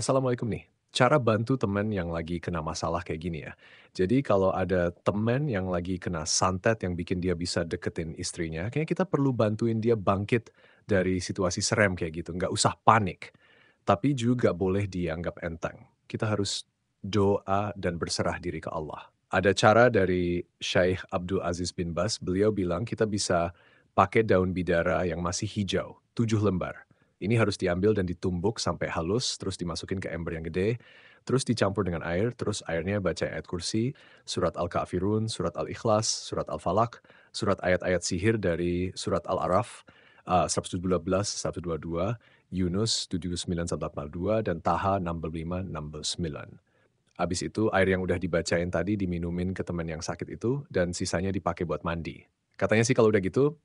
Assalamualaikum nih. Cara bantu temen yang lagi kena masalah kayak gini ya. Jadi kalau ada temen yang lagi kena santet yang bikin dia bisa deketin istrinya, kayaknya kita perlu bantuin dia bangkit dari situasi serem kayak gitu. Nggak usah panik. Tapi juga boleh dianggap enteng. Kita harus doa dan berserah diri ke Allah. Ada cara dari Syekh Abdul Aziz bin Bas, beliau bilang kita bisa pakai daun bidara yang masih hijau, tujuh lembar. Ini harus diambil dan ditumbuk sampai halus, terus dimasukin ke ember yang gede, terus dicampur dengan air, terus airnya baca ayat kursi, surat Al-Kafirun, surat Al-Ikhlas, surat Al-Falak, surat ayat-ayat sihir dari surat Al-Araf, uh, 112, 122, Yunus 182, dan Taha 65, 69. Habis itu air yang udah dibacain tadi diminumin ke teman yang sakit itu dan sisanya dipakai buat mandi. Katanya sih kalau udah gitu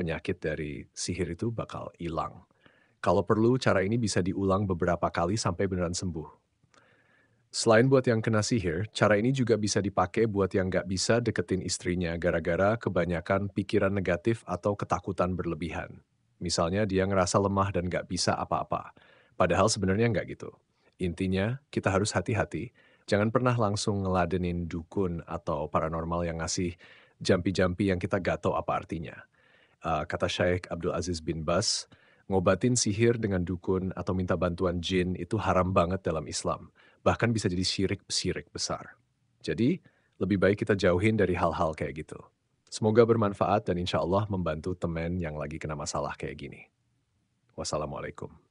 penyakit dari sihir itu bakal hilang. Kalau perlu, cara ini bisa diulang beberapa kali sampai beneran sembuh. Selain buat yang kena sihir, cara ini juga bisa dipakai buat yang nggak bisa deketin istrinya gara-gara kebanyakan pikiran negatif atau ketakutan berlebihan. Misalnya dia ngerasa lemah dan nggak bisa apa-apa. Padahal sebenarnya nggak gitu. Intinya, kita harus hati-hati. Jangan pernah langsung ngeladenin dukun atau paranormal yang ngasih jampi-jampi yang kita gak tahu apa artinya. Uh, kata Syekh Abdul Aziz bin Bas, ngobatin sihir dengan dukun atau minta bantuan jin itu haram banget dalam Islam. Bahkan bisa jadi syirik-syirik besar. Jadi, lebih baik kita jauhin dari hal-hal kayak gitu. Semoga bermanfaat dan insya Allah membantu temen yang lagi kena masalah kayak gini. Wassalamualaikum.